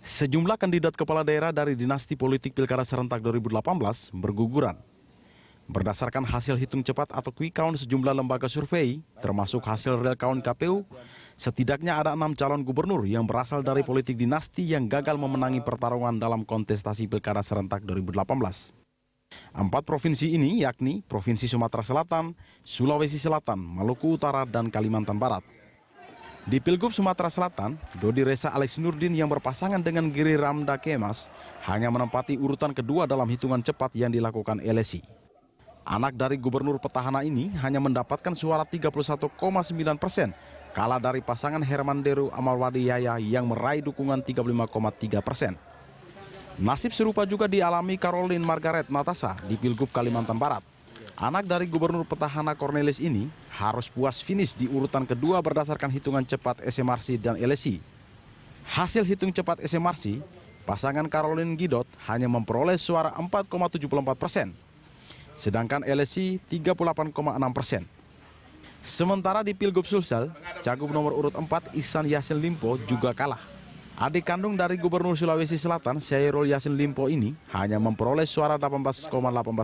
Sejumlah kandidat kepala daerah dari dinasti politik Pilkada serentak 2018 berguguran. Berdasarkan hasil hitung cepat atau quick count sejumlah lembaga survei, termasuk hasil real count KPU, setidaknya ada enam calon gubernur yang berasal dari politik dinasti yang gagal memenangi pertarungan dalam kontestasi Pilkada serentak 2018. Empat provinsi ini yakni Provinsi Sumatera Selatan, Sulawesi Selatan, Maluku Utara, dan Kalimantan Barat. Di Pilgub Sumatera Selatan, Dodi Reza Alex Nurdin yang berpasangan dengan Giri Ramda Kemas hanya menempati urutan kedua dalam hitungan cepat yang dilakukan LSI. Anak dari gubernur petahana ini hanya mendapatkan suara 31,9 persen, kalah dari pasangan Herman Deru Amalwadi Yaya yang meraih dukungan 35,3 persen. Nasib serupa juga dialami Caroline Margaret Natasa di Pilgub Kalimantan Barat. Anak dari Gubernur Petahana Cornelis ini harus puas finish di urutan kedua berdasarkan hitungan cepat SMRC dan LSI. Hasil hitung cepat SMRC, pasangan Caroline Gidot hanya memperoleh suara 4,74 persen, sedangkan LSI 38,6 persen. Sementara di Pilgub Sulsel, Cagup nomor urut 4 Ihsan Yasin Limpo juga kalah Adik kandung dari Gubernur Sulawesi Selatan, Syairul Yasin Limpo ini hanya memperoleh suara 18,18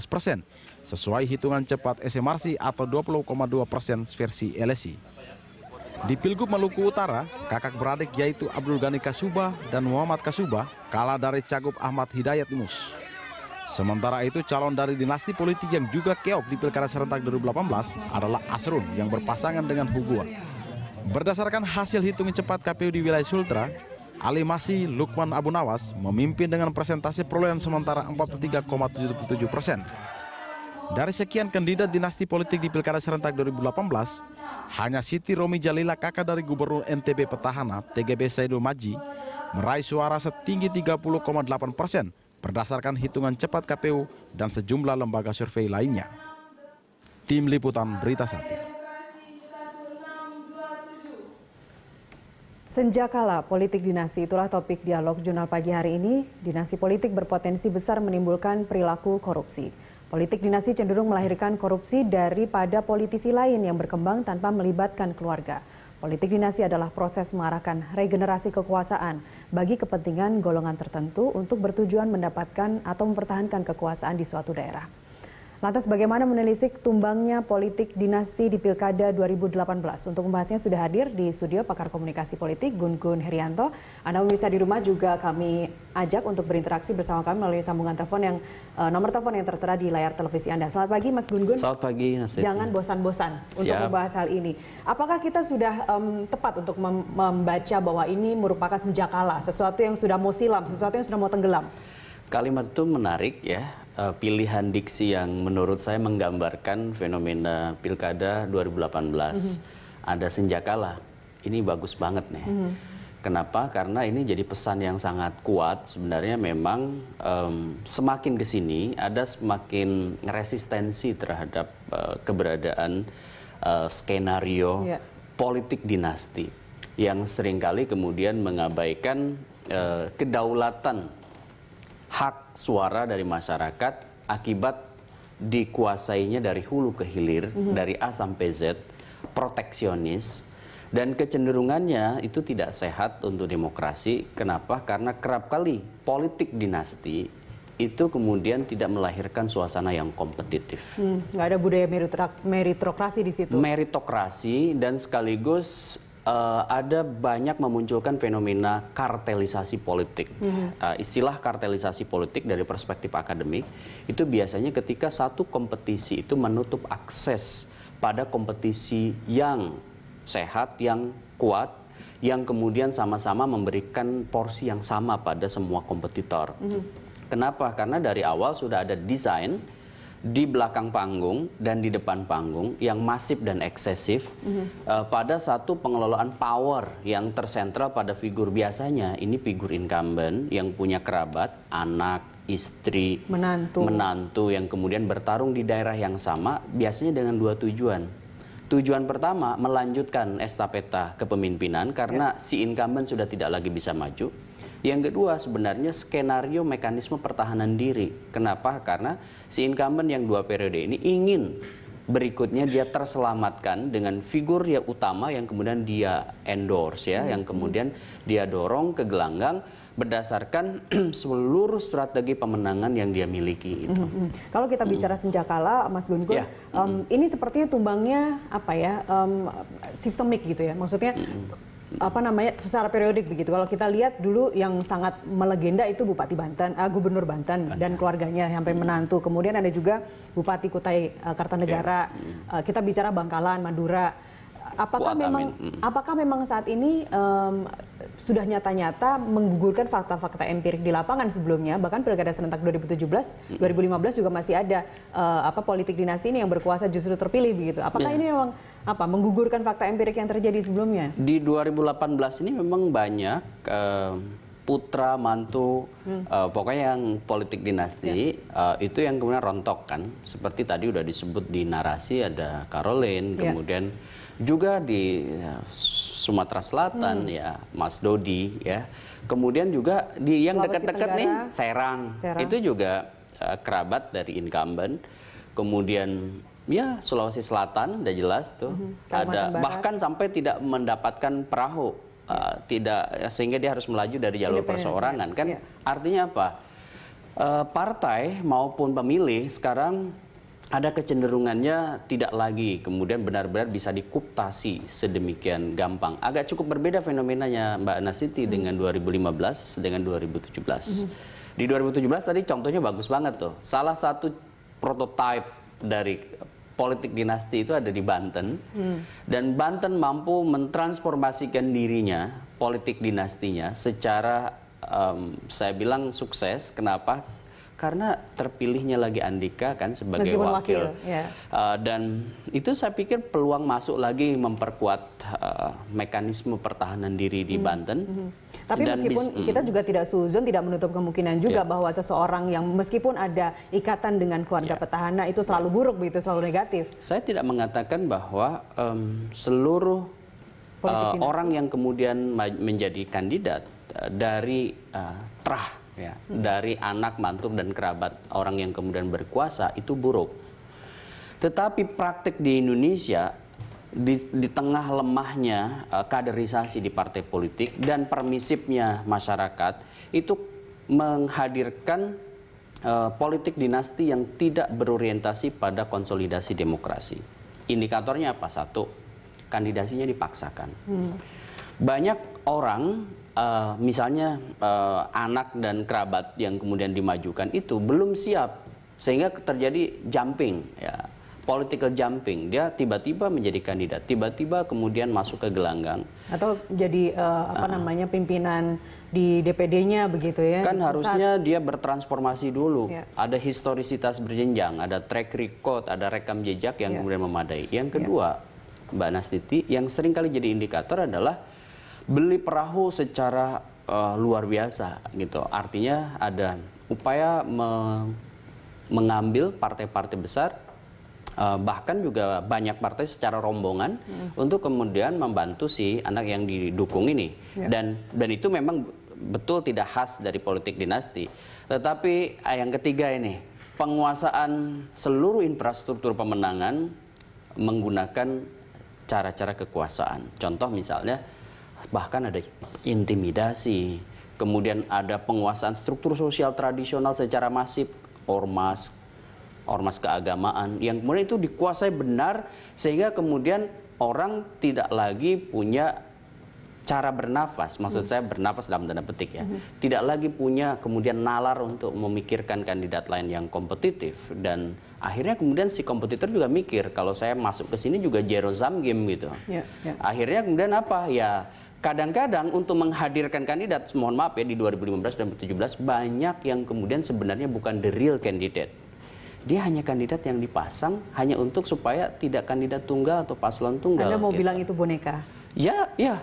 persen, sesuai hitungan cepat SMRC atau 20,2 persen versi LSI. Di Pilgub Maluku Utara, kakak beradik yaitu Abdul Ghani Kasuba dan Muhammad Kasuba kalah dari Cagup Ahmad Hidayat Mus. Sementara itu calon dari dinasti politik yang juga keok di Pilkada Serentak 2018 adalah Asrun yang berpasangan dengan Hugua. Berdasarkan hasil hitung cepat KPU di wilayah Sultra, Ali Masih Lukman Abu Nawas memimpin dengan presentasi perolehan sementara 43,77 persen. Dari sekian kandidat dinasti politik di Pilkada Serentak 2018, hanya Siti Romi Jalila kakak dari Gubernur NTB Petahana TGB Saidul Maji meraih suara setinggi 30,8 persen berdasarkan hitungan cepat KPU dan sejumlah lembaga survei lainnya. Tim Liputan Berita Satu. Senjakala politik dinasti itulah topik dialog jurnal pagi hari ini. Dinasti politik berpotensi besar menimbulkan perilaku korupsi. Politik dinasti cenderung melahirkan korupsi daripada politisi lain yang berkembang tanpa melibatkan keluarga. Politik dinasti adalah proses mengarahkan regenerasi kekuasaan bagi kepentingan golongan tertentu untuk bertujuan mendapatkan atau mempertahankan kekuasaan di suatu daerah. Lantas bagaimana menelisik tumbangnya politik dinasti di Pilkada 2018? Untuk membahasnya sudah hadir di studio pakar komunikasi politik Gun Gun Herianto. Anda bisa di rumah juga kami ajak untuk berinteraksi bersama kami melalui sambungan telepon yang eh, nomor telepon yang tertera di layar televisi Anda. Selamat pagi Mas Gun Gun. Selamat pagi nasdem. Jangan bosan-bosan untuk membahas hal ini. Apakah kita sudah um, tepat untuk mem membaca bahwa ini merupakan senjakala, sesuatu yang sudah mau silam, sesuatu yang sudah mau tenggelam? Kalimat itu menarik ya uh, pilihan diksi yang menurut saya menggambarkan fenomena pilkada 2018. Mm -hmm. Ada senjakala, ini bagus banget nih. Mm -hmm. Kenapa? Karena ini jadi pesan yang sangat kuat. Sebenarnya memang um, semakin ke sini ada semakin resistensi terhadap uh, keberadaan uh, skenario yeah. politik dinasti yang seringkali kemudian mengabaikan uh, kedaulatan hak suara dari masyarakat akibat dikuasainya dari hulu ke hilir, mm -hmm. dari A sampai Z, proteksionis, dan kecenderungannya itu tidak sehat untuk demokrasi. Kenapa? Karena kerap kali politik dinasti itu kemudian tidak melahirkan suasana yang kompetitif. Hmm, nggak ada budaya meritokrasi di situ. Meritokrasi dan sekaligus uh, ada banyak memunculkan fenomena kartelisasi politik. Mm-hmm. Uh, istilah kartelisasi politik dari perspektif akademik itu biasanya ketika satu kompetisi itu menutup akses pada kompetisi yang sehat, yang kuat, yang kemudian sama-sama memberikan porsi yang sama pada semua kompetitor. Mm-hmm. Kenapa? Karena dari awal sudah ada desain di belakang panggung dan di depan panggung yang masif dan eksesif mm -hmm. uh, pada satu pengelolaan power yang tersentral pada figur biasanya ini figur incumbent yang punya kerabat, anak, istri, menantu. menantu yang kemudian bertarung di daerah yang sama biasanya dengan dua tujuan. Tujuan pertama melanjutkan estafeta kepemimpinan karena yeah. si incumbent sudah tidak lagi bisa maju. Yang kedua sebenarnya skenario mekanisme pertahanan diri. Kenapa? Karena si incumbent yang dua periode ini ingin berikutnya dia terselamatkan dengan figur yang utama yang kemudian dia endorse ya, hmm. yang kemudian dia dorong ke gelanggang berdasarkan seluruh strategi pemenangan yang dia miliki itu. Mm -hmm. Kalau kita bicara mm -hmm. senjakala, Mas Gun Gun, yeah. Ya. mm -hmm. ini sepertinya tumbangnya apa ya um, sistemik gitu ya? Maksudnya mm -hmm apa namanya secara periodik begitu. Kalau kita lihat dulu yang sangat melegenda itu Bupati Banten, uh, Gubernur Banten, Banten dan keluarganya sampai hmm. menantu. Kemudian ada juga Bupati Kutai uh, Kartanegara. Yeah. Ya. Uh, kita bicara Bangkalan, Madura. Apakah Buat memang amin. Hmm. apakah memang saat ini um, sudah nyata-nyata menggugurkan fakta-fakta empirik di lapangan sebelumnya bahkan pilkada serentak 2017 2015 hmm. juga masih ada uh, apa politik dinasti ini yang berkuasa justru terpilih begitu apakah yeah. ini memang apa menggugurkan fakta empirik yang terjadi sebelumnya? Di 2018 ini memang banyak uh, putra, mantu, hmm. uh, pokoknya yang politik dinasti ya. uh, itu yang kemudian rontok kan. Seperti tadi sudah disebut di narasi ada Caroline, ya. kemudian juga di ya, Sumatera Selatan hmm. ya Mas Dodi ya. Kemudian juga di yang dekat-dekat nih Serang. Serang itu juga uh, kerabat dari incumbent. Kemudian Ya, Sulawesi Selatan udah jelas tuh. -hmm. Ada Barat. bahkan sampai tidak mendapatkan perahu, uh, tidak ya, sehingga dia harus melaju dari jalur perseorangan ya. kan. Yeah. Artinya apa? Uh, partai maupun pemilih sekarang ada kecenderungannya tidak lagi kemudian benar-benar bisa dikuptasi sedemikian gampang. Agak cukup berbeda fenomenanya Mbak Nasiti mm hmm. dengan 2015 dengan 2017. Mm hmm. Di 2017 tadi contohnya bagus banget tuh. Salah satu prototipe dari politik dinasti itu ada di Banten hmm. dan Banten mampu mentransformasikan dirinya politik dinastinya secara um, saya bilang sukses kenapa karena terpilihnya lagi Andika kan sebagai Meskipun wakil, wakil ya. uh, dan itu saya pikir peluang masuk lagi memperkuat uh, mekanisme pertahanan diri di hmm. Banten. Hmm. Tapi dan meskipun bis, kita hmm. juga tidak suzon, tidak menutup kemungkinan juga yeah. bahwa seseorang yang meskipun ada ikatan dengan keluarga yeah. petahana itu selalu ya. buruk begitu, selalu negatif. Saya tidak mengatakan bahwa um, seluruh uh, orang yang kemudian menjadi kandidat uh, dari uh, terah ya, dari anak, mantu dan kerabat orang yang kemudian berkuasa itu buruk. Tetapi praktik di Indonesia di, di tengah lemahnya uh, kaderisasi di partai politik dan permisifnya masyarakat itu menghadirkan uh, politik dinasti yang tidak berorientasi pada konsolidasi demokrasi. Indikatornya apa? Satu, kandidasinya dipaksakan. Hmm. Banyak orang uh, misalnya uh, anak dan kerabat yang kemudian dimajukan itu belum siap sehingga terjadi jumping ya political jumping dia tiba-tiba menjadi kandidat tiba-tiba kemudian masuk ke gelanggang atau jadi uh, apa uh, namanya pimpinan di DPD-nya begitu ya kan harusnya dia bertransformasi dulu ya. ada historisitas berjenjang ada track record ada rekam jejak yang ya. kemudian memadai yang ya. kedua ya. Mbak Nastiti yang sering kali jadi indikator adalah beli perahu secara uh, luar biasa gitu. Artinya ada upaya me mengambil partai-partai besar uh, bahkan juga banyak partai secara rombongan hmm. untuk kemudian membantu si anak yang didukung ini. Ya. Dan dan itu memang betul tidak khas dari politik dinasti. Tetapi ah, yang ketiga ini, penguasaan seluruh infrastruktur pemenangan menggunakan cara-cara kekuasaan. Contoh misalnya bahkan ada intimidasi, kemudian ada penguasaan struktur sosial tradisional secara masif, ormas, ormas keagamaan, yang kemudian itu dikuasai benar sehingga kemudian orang tidak lagi punya cara bernafas, maksud hmm. saya bernafas dalam tanda petik ya, hmm. tidak lagi punya kemudian nalar untuk memikirkan kandidat lain yang kompetitif dan akhirnya kemudian si kompetitor juga mikir kalau saya masuk ke sini juga zero sum game gitu, yeah, yeah. akhirnya kemudian apa ya kadang-kadang untuk menghadirkan kandidat, mohon maaf ya di 2015 dan 2017 banyak yang kemudian sebenarnya bukan the real candidate. Dia hanya kandidat yang dipasang hanya untuk supaya tidak kandidat tunggal atau paslon tunggal. Anda mau gitu. bilang itu boneka? Ya, ya,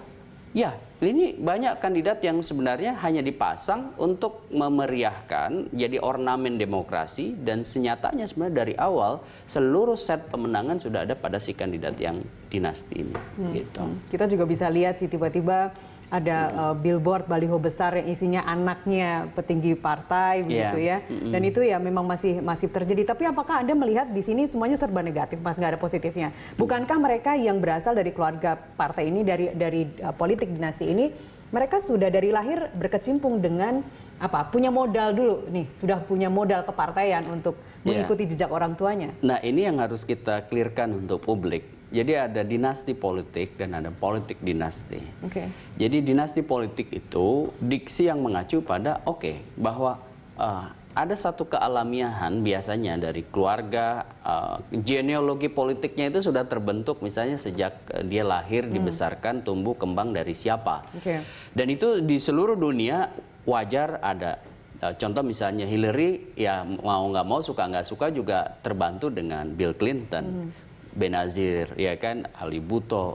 Ya, ini banyak kandidat yang sebenarnya hanya dipasang untuk memeriahkan jadi ornamen demokrasi dan senyatanya sebenarnya dari awal seluruh set pemenangan sudah ada pada si kandidat yang dinasti ini. Hmm. Gitu. Hmm. Kita juga bisa lihat sih tiba-tiba ada uh, billboard baliho besar yang isinya anaknya petinggi partai yeah. begitu ya. Hmm. Dan itu ya memang masih masif terjadi. Tapi apakah Anda melihat di sini semuanya serba negatif, Mas, nggak ada positifnya? Hmm. Bukankah mereka yang berasal dari keluarga partai ini dari dari uh, politik dinasti ini mereka sudah dari lahir berkecimpung dengan apa punya modal dulu nih sudah punya modal kepartaian untuk iya. mengikuti yeah. jejak orang tuanya. Nah ini yang harus kita clearkan untuk publik jadi ada dinasti politik dan ada politik dinasti. Okay. Jadi dinasti politik itu diksi yang mengacu pada oke okay, bahwa uh, ada satu kealamiahan biasanya dari keluarga uh, genealogi politiknya itu sudah terbentuk misalnya sejak eh, dia lahir, hmm. dibesarkan, tumbuh kembang dari siapa. Okay. Dan itu di seluruh dunia wajar ada contoh misalnya Hillary ya mau nggak mau suka nggak suka juga terbantu dengan Bill Clinton. Mm. Benazir, ya kan, Ali Buto, uh,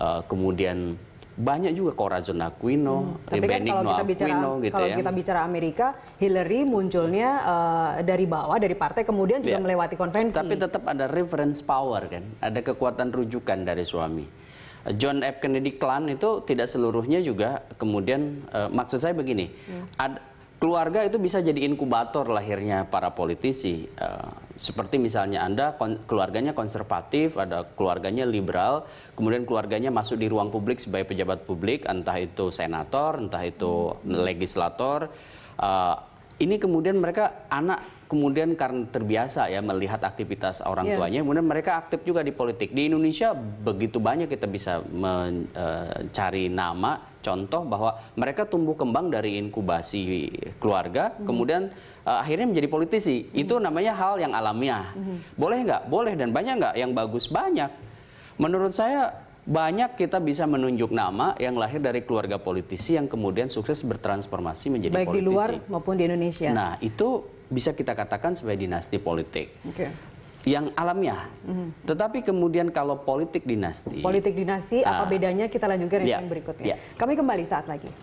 eh, kemudian banyak juga Corazon Aquino, hmm. Tapi kan kalau kita bicara, gitu kalau ya. kita bicara Amerika, Hillary munculnya uh, dari bawah, dari partai, kemudian juga ya. melewati konvensi. Tapi tetap ada reference power kan, ada kekuatan rujukan dari suami. John F. Kennedy Klan itu tidak seluruhnya juga kemudian uh, maksud saya begini, hmm. ad, keluarga itu bisa jadi inkubator lahirnya para politisi. Uh, seperti misalnya Anda keluarganya konservatif, ada keluarganya liberal, kemudian keluarganya masuk di ruang publik sebagai pejabat publik, entah itu senator, entah itu legislator. Uh, ini kemudian mereka anak kemudian karena terbiasa ya melihat aktivitas orang yeah. tuanya, kemudian mereka aktif juga di politik. Di Indonesia begitu banyak kita bisa mencari eh, nama Contoh bahwa mereka tumbuh kembang dari inkubasi keluarga, -hmm. kemudian uh, akhirnya menjadi politisi. -hmm. Itu namanya hal yang alamiah. -hmm. Boleh nggak? Boleh dan banyak nggak yang bagus? Banyak. Menurut saya banyak kita bisa menunjuk nama yang lahir dari keluarga politisi yang kemudian sukses bertransformasi menjadi Baik politisi. Baik di luar maupun di Indonesia. Nah itu bisa kita katakan sebagai dinasti politik. Okay yang alamiah. hmm Tetapi kemudian kalau politik dinasti. Politik dinasti, uh, apa ah. bedanya kita lanjutkan ya. yang yeah, berikutnya. Yeah. Kami kembali saat lagi.